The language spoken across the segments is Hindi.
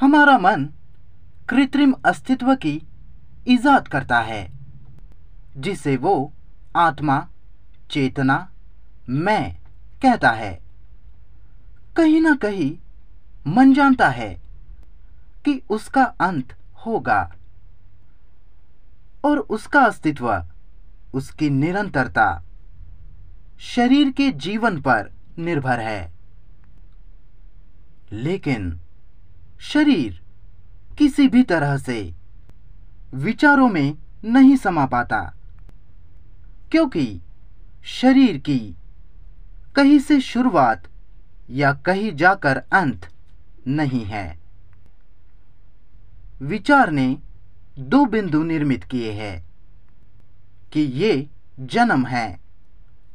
हमारा मन कृत्रिम अस्तित्व की ईजाद करता है जिसे वो आत्मा चेतना मैं कहता है कहीं ना कहीं मन जानता है कि उसका अंत होगा और उसका अस्तित्व उसकी निरंतरता शरीर के जीवन पर निर्भर है लेकिन शरीर किसी भी तरह से विचारों में नहीं समा पाता क्योंकि शरीर की कहीं से शुरुआत या कहीं जाकर अंत नहीं है विचार ने दो बिंदु निर्मित किए हैं कि ये जन्म है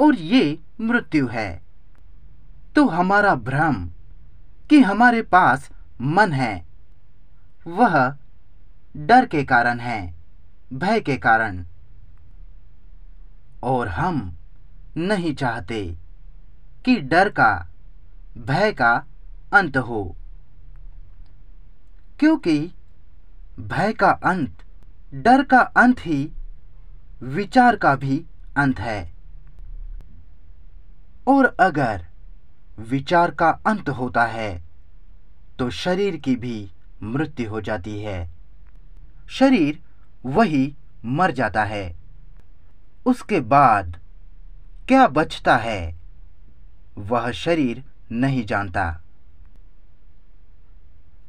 और ये मृत्यु है तो हमारा भ्रम कि हमारे पास मन है वह डर के कारण है भय के कारण और हम नहीं चाहते कि डर का भय का अंत हो क्योंकि भय का अंत डर का अंत ही विचार का भी अंत है और अगर विचार का अंत होता है तो शरीर की भी मृत्यु हो जाती है शरीर वही मर जाता है उसके बाद क्या बचता है वह शरीर नहीं जानता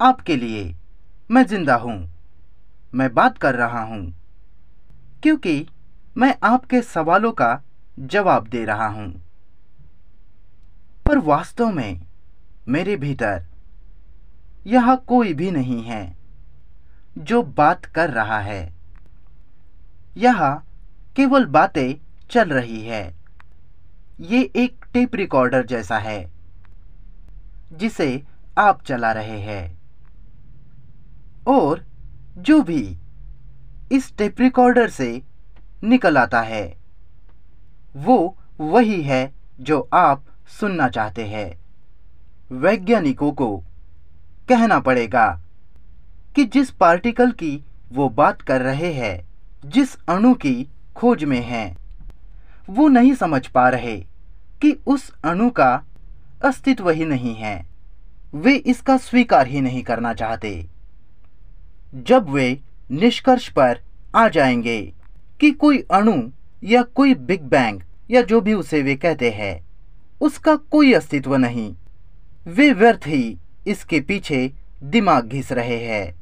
आपके लिए मैं जिंदा हूं मैं बात कर रहा हूं क्योंकि मैं आपके सवालों का जवाब दे रहा हूं पर वास्तव में मेरे भीतर यह कोई भी नहीं है जो बात कर रहा है यह केवल बातें चल रही है ये एक टेप रिकॉर्डर जैसा है जिसे आप चला रहे हैं और जो भी इस टेप रिकॉर्डर से निकल आता है वो वही है जो आप सुनना चाहते हैं वैज्ञानिकों को कहना पड़ेगा कि जिस पार्टिकल की वो बात कर रहे हैं जिस अणु की खोज में हैं वो नहीं समझ पा रहे कि उस अणु का अस्तित्व ही नहीं है वे इसका स्वीकार ही नहीं करना चाहते जब वे निष्कर्ष पर आ जाएंगे कि कोई अणु या कोई बिग बैंग या जो भी उसे वे कहते हैं उसका कोई अस्तित्व नहीं वे व्यर्थ ही इसके पीछे दिमाग घिस रहे हैं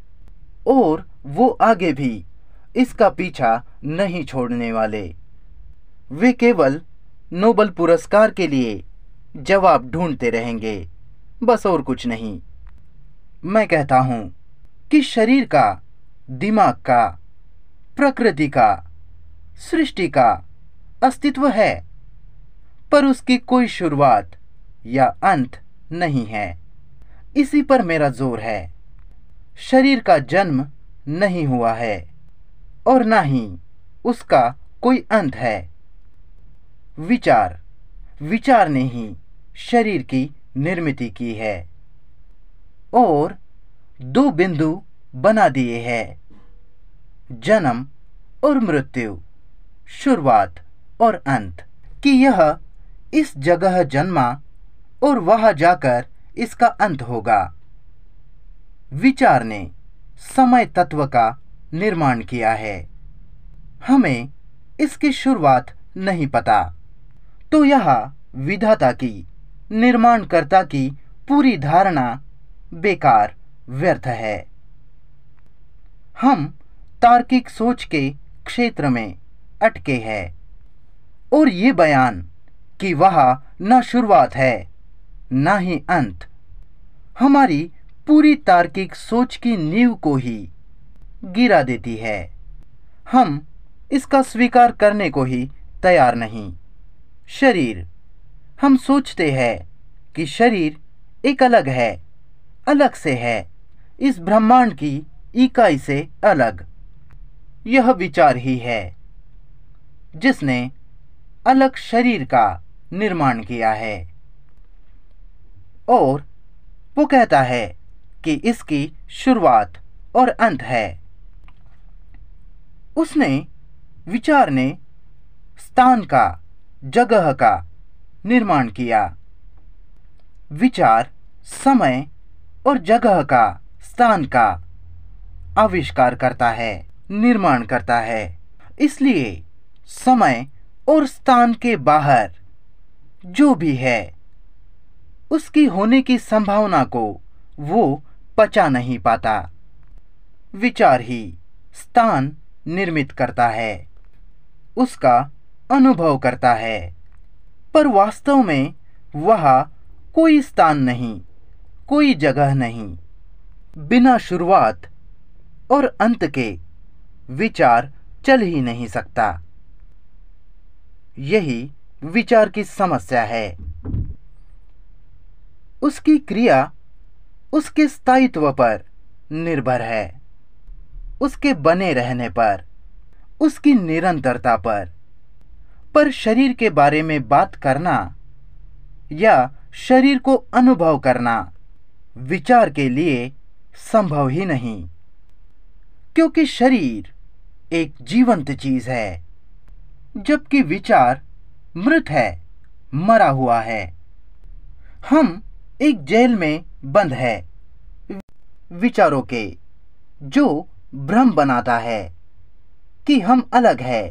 और वो आगे भी इसका पीछा नहीं छोड़ने वाले वे केवल नोबल पुरस्कार के लिए जवाब ढूंढते रहेंगे बस और कुछ नहीं मैं कहता हूं कि शरीर का दिमाग का प्रकृति का सृष्टि का अस्तित्व है पर उसकी कोई शुरुआत या अंत नहीं है इसी पर मेरा जोर है शरीर का जन्म नहीं हुआ है और ना ही उसका कोई अंत है विचार विचार ने ही शरीर की निर्मिति की है और दो बिंदु बना दिए है जन्म और मृत्यु शुरुआत और अंत कि यह इस जगह जन्मा और वहां जाकर इसका अंत होगा विचार ने समय तत्व का निर्माण किया है हमें इसकी शुरुआत नहीं पता तो यह विधाता की निर्माणकर्ता की पूरी धारणा बेकार व्यर्थ है हम तार्किक सोच के क्षेत्र में अटके हैं और ये बयान कि वह न शुरुआत है न ही अंत हमारी पूरी तार्किक सोच की नींव को ही गिरा देती है हम इसका स्वीकार करने को ही तैयार नहीं शरीर हम सोचते हैं कि शरीर एक अलग है अलग से है इस ब्रह्मांड की इकाई से अलग यह विचार ही है जिसने अलग शरीर का निर्माण किया है और वो कहता है कि इसकी शुरुआत और अंत है उसने विचार ने स्थान का जगह का निर्माण किया विचार समय और जगह का स्थान का आविष्कार करता है निर्माण करता है इसलिए समय और स्थान के बाहर जो भी है उसकी होने की संभावना को वो पचा नहीं पाता विचार ही स्थान निर्मित करता है उसका अनुभव करता है पर वास्तव में वह कोई स्थान नहीं कोई जगह नहीं बिना शुरुआत और अंत के विचार चल ही नहीं सकता यही विचार की समस्या है उसकी क्रिया उसके स्थायित्व पर निर्भर है उसके बने रहने पर उसकी निरंतरता पर पर शरीर के बारे में बात करना या शरीर को अनुभव करना विचार के लिए संभव ही नहीं क्योंकि शरीर एक जीवंत चीज है जबकि विचार मृत है मरा हुआ है हम एक जेल में बंद है विचारों के जो भ्रम बनाता है कि हम अलग है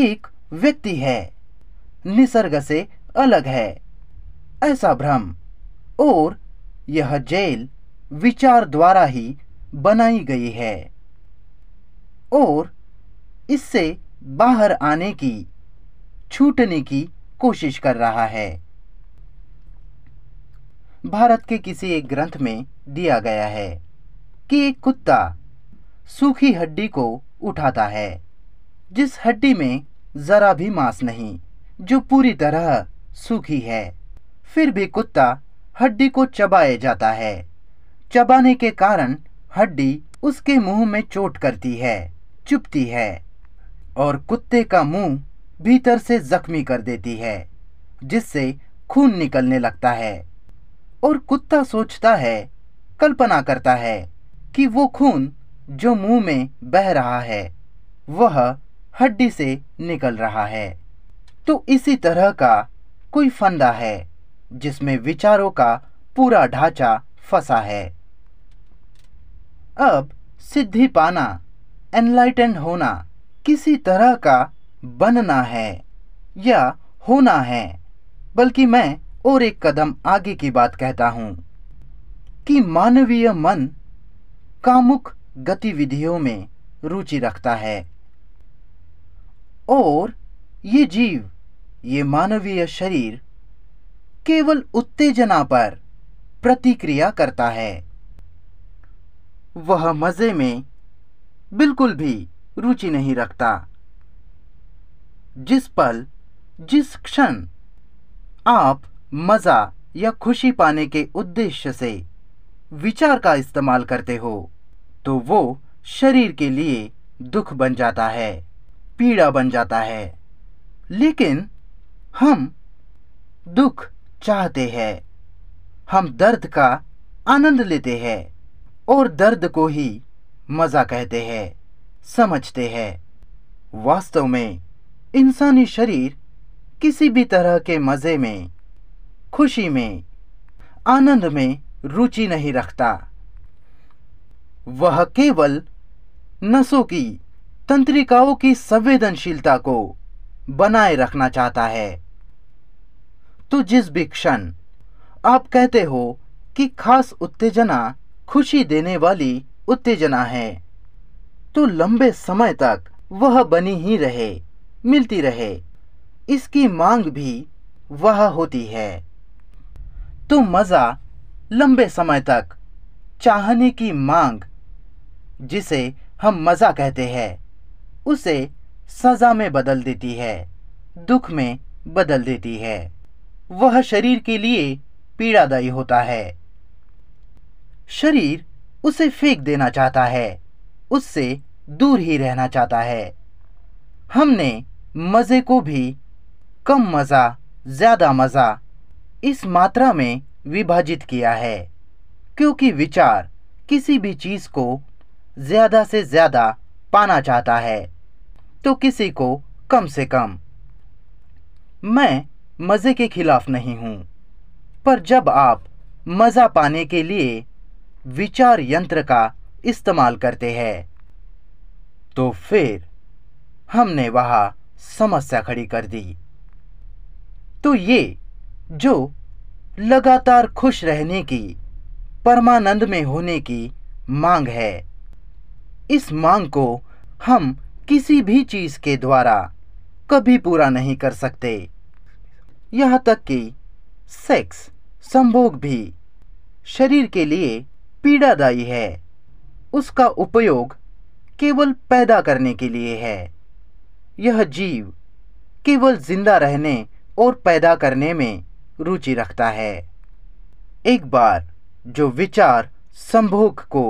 एक व्यक्ति है निसर्ग से अलग है ऐसा भ्रम और यह जेल विचार द्वारा ही बनाई गई है और इससे बाहर आने की छूटने की कोशिश कर रहा है भारत के किसी एक ग्रंथ में दिया गया है कि एक कुत्ता सूखी हड्डी को उठाता है जिस हड्डी में ज़रा भी मांस नहीं जो पूरी तरह सूखी है फिर भी कुत्ता हड्डी को चबाए जाता है चबाने के कारण हड्डी उसके मुंह में चोट करती है चुपती है और कुत्ते का मुंह भीतर से जख्मी कर देती है जिससे खून निकलने लगता है और कुत्ता सोचता है कल्पना करता है कि वो खून जो मुंह में बह रहा है वह हड्डी से निकल रहा है तो इसी तरह का कोई फंदा है जिसमें विचारों का पूरा ढांचा फंसा है अब सिद्धि पाना एनलाइटन होना किसी तरह का बनना है या होना है बल्कि मैं और एक कदम आगे की बात कहता हूं कि मानवीय मन कामुक गतिविधियों में रुचि रखता है और ये जीव ये मानवीय शरीर केवल उत्तेजना पर प्रतिक्रिया करता है वह मज़े में बिल्कुल भी रुचि नहीं रखता जिस पल जिस क्षण आप मज़ा या खुशी पाने के उद्देश्य से विचार का इस्तेमाल करते हो तो वो शरीर के लिए दुख बन जाता है पीड़ा बन जाता है लेकिन हम दुख चाहते हैं हम दर्द का आनंद लेते हैं और दर्द को ही मज़ा कहते हैं समझते हैं वास्तव में इंसानी शरीर किसी भी तरह के मज़े में खुशी में आनंद में रुचि नहीं रखता वह केवल नसों की तंत्रिकाओं की संवेदनशीलता को बनाए रखना चाहता है तो जिस भी क्षण आप कहते हो कि खास उत्तेजना खुशी देने वाली उत्तेजना है तो लंबे समय तक वह बनी ही रहे मिलती रहे इसकी मांग भी वह होती है तो मज़ा लंबे समय तक चाहने की मांग जिसे हम मज़ा कहते हैं उसे सज़ा में बदल देती है दुख में बदल देती है वह शरीर के लिए पीड़ादायी होता है शरीर उसे फेंक देना चाहता है उससे दूर ही रहना चाहता है हमने मज़े को भी कम मज़ा ज़्यादा मज़ा इस मात्रा में विभाजित किया है क्योंकि विचार किसी भी चीज़ को ज़्यादा से ज़्यादा पाना चाहता है तो किसी को कम से कम मैं मज़े के खिलाफ नहीं हूं पर जब आप मज़ा पाने के लिए विचार यंत्र का इस्तेमाल करते हैं तो फिर हमने वहां समस्या खड़ी कर दी तो ये जो लगातार खुश रहने की परमानंद में होने की मांग है इस मांग को हम किसी भी चीज़ के द्वारा कभी पूरा नहीं कर सकते यहाँ तक कि सेक्स संभोग भी शरीर के लिए पीड़ादायी है उसका उपयोग केवल पैदा करने के लिए है यह जीव केवल जिंदा रहने और पैदा करने में रुचि रखता है एक बार जो विचार संभोग को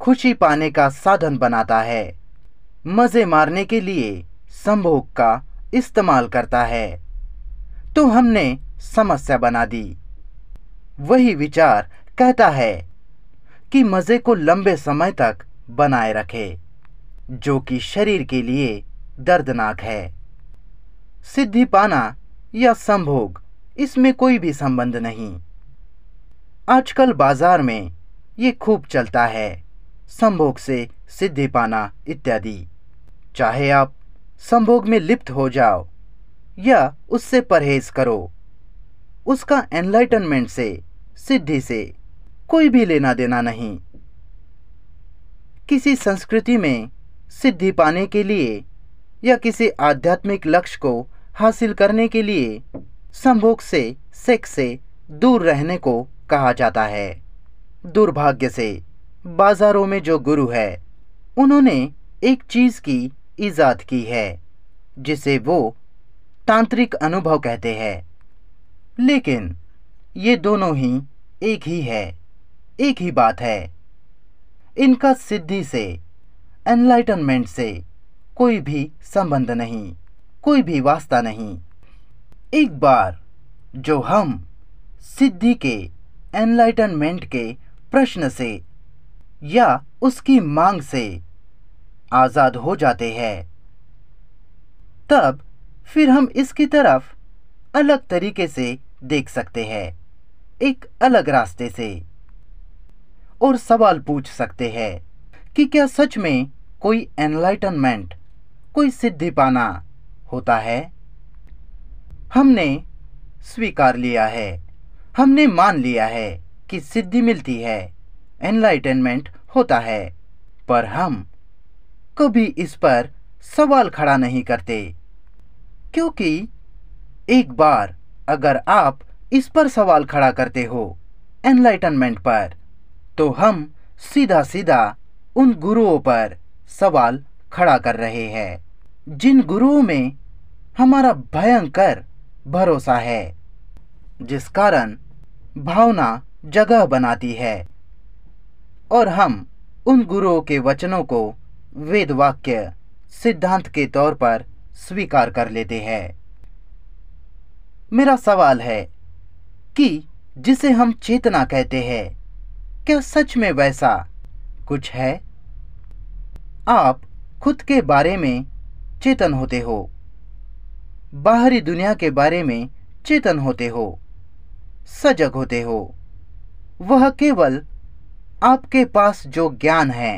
खुशी पाने का साधन बनाता है मज़े मारने के लिए संभोग का इस्तेमाल करता है तो हमने समस्या बना दी वही विचार कहता है कि मज़े को लंबे समय तक बनाए रखे जो कि शरीर के लिए दर्दनाक है सिद्धि पाना या संभोग इसमें कोई भी संबंध नहीं आजकल बाजार में ये खूब चलता है संभोग से सिद्धि पाना इत्यादि चाहे आप संभोग में लिप्त हो जाओ या उससे परहेज करो उसका एनलाइटनमेंट से सिद्धि से कोई भी लेना देना नहीं किसी संस्कृति में सिद्धि पाने के लिए या किसी आध्यात्मिक लक्ष्य को हासिल करने के लिए संभोग से सेक्स से दूर रहने को कहा जाता है दुर्भाग्य से बाजारों में जो गुरु है उन्होंने एक चीज़ की ईजाद की है जिसे वो तांत्रिक अनुभव कहते हैं लेकिन ये दोनों ही एक ही है एक ही बात है इनका सिद्धि से एनलाइटनमेंट से कोई भी संबंध नहीं कोई भी वास्ता नहीं एक बार जो हम सिद्धि के एनलाइटनमेंट के प्रश्न से या उसकी मांग से आज़ाद हो जाते हैं तब फिर हम इसकी तरफ अलग तरीके से देख सकते हैं एक अलग रास्ते से और सवाल पूछ सकते हैं कि क्या सच में कोई एनलाइटनमेंट कोई सिद्धि पाना होता है हमने स्वीकार लिया है हमने मान लिया है कि सिद्धि मिलती है एनलाइटनमेंट होता है पर हम कभी इस पर सवाल खड़ा नहीं करते क्योंकि एक बार अगर आप इस पर सवाल खड़ा करते हो एनलाइटनमेंट पर तो हम सीधा सीधा उन गुरुओं पर सवाल खड़ा कर रहे हैं जिन गुरुओं में हमारा भयंकर भरोसा है जिस कारण भावना जगह बनाती है और हम उन गुरुओं के वचनों को वेद वाक्य सिद्धांत के तौर पर स्वीकार कर लेते हैं मेरा सवाल है कि जिसे हम चेतना कहते हैं क्या सच में वैसा कुछ है आप खुद के बारे में चेतन होते हो बाहरी दुनिया के बारे में चेतन होते हो सजग होते हो वह केवल आपके पास जो ज्ञान है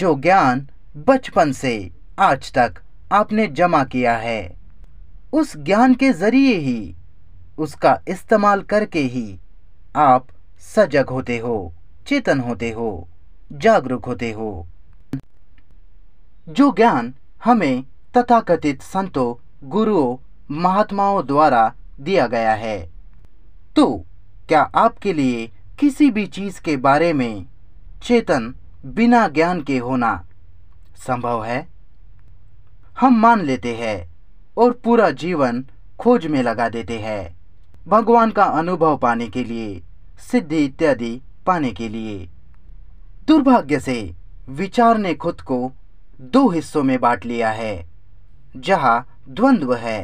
जो ज्ञान बचपन से आज तक आपने जमा किया है उस ज्ञान के ज़रिए ही उसका इस्तेमाल करके ही आप सजग होते हो चेतन होते हो जागरूक होते हो जो ज्ञान हमें तथाकथित संतों गुरुओं महात्माओं द्वारा दिया गया है तो क्या आपके लिए किसी भी चीज़ के बारे में चेतन बिना ज्ञान के होना संभव है हम मान लेते हैं और पूरा जीवन खोज में लगा देते हैं भगवान का अनुभव पाने के लिए सिद्धि इत्यादि पाने के लिए दुर्भाग्य से विचार ने खुद को दो हिस्सों में बांट लिया है जहां द्वंद्व है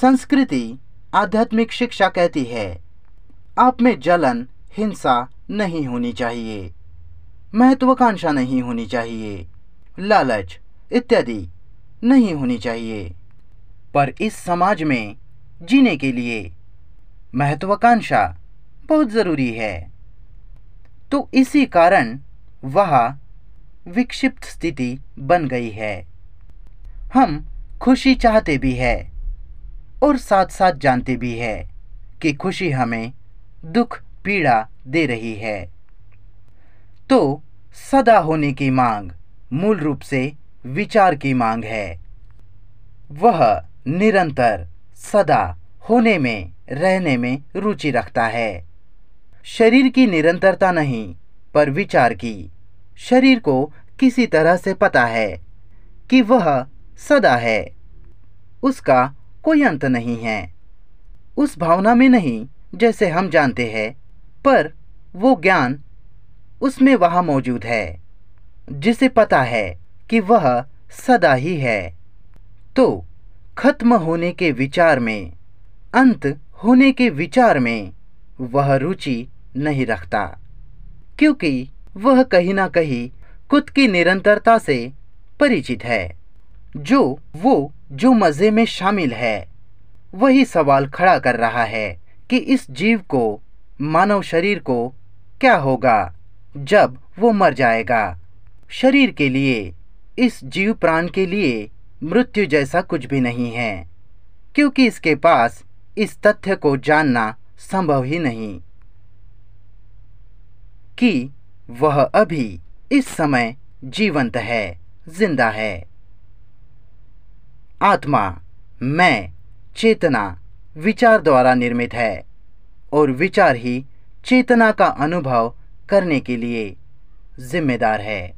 संस्कृति आध्यात्मिक शिक्षा कहती है आप में जलन हिंसा नहीं होनी चाहिए महत्वाकांक्षा नहीं होनी चाहिए लालच इत्यादि नहीं होनी चाहिए पर इस समाज में जीने के लिए महत्वाकांक्षा बहुत ज़रूरी है तो इसी कारण वह विक्षिप्त स्थिति बन गई है हम खुशी चाहते भी है और साथ साथ जानते भी है कि खुशी हमें दुख पीड़ा दे रही है तो सदा होने की मांग मूल रूप से विचार की मांग है वह निरंतर सदा होने में रहने में रुचि रखता है शरीर की निरंतरता नहीं पर विचार की शरीर को किसी तरह से पता है कि वह सदा है उसका कोई अंत नहीं है उस भावना में नहीं जैसे हम जानते हैं पर वो ज्ञान उसमें वह मौजूद है जिसे पता है कि वह सदा ही है तो खत्म होने के विचार में अंत होने के विचार में वह रुचि नहीं रखता क्योंकि वह कहीं ना कहीं खुद की निरंतरता से परिचित है जो वो जो मज़े में शामिल है वही सवाल खड़ा कर रहा है कि इस जीव को मानव शरीर को क्या होगा जब वो मर जाएगा शरीर के लिए इस जीव प्राण के लिए मृत्यु जैसा कुछ भी नहीं है क्योंकि इसके पास इस तथ्य को जानना संभव ही नहीं कि वह अभी इस समय जीवंत है जिंदा है आत्मा मैं चेतना विचार द्वारा निर्मित है और विचार ही चेतना का अनुभव करने के लिए जिम्मेदार है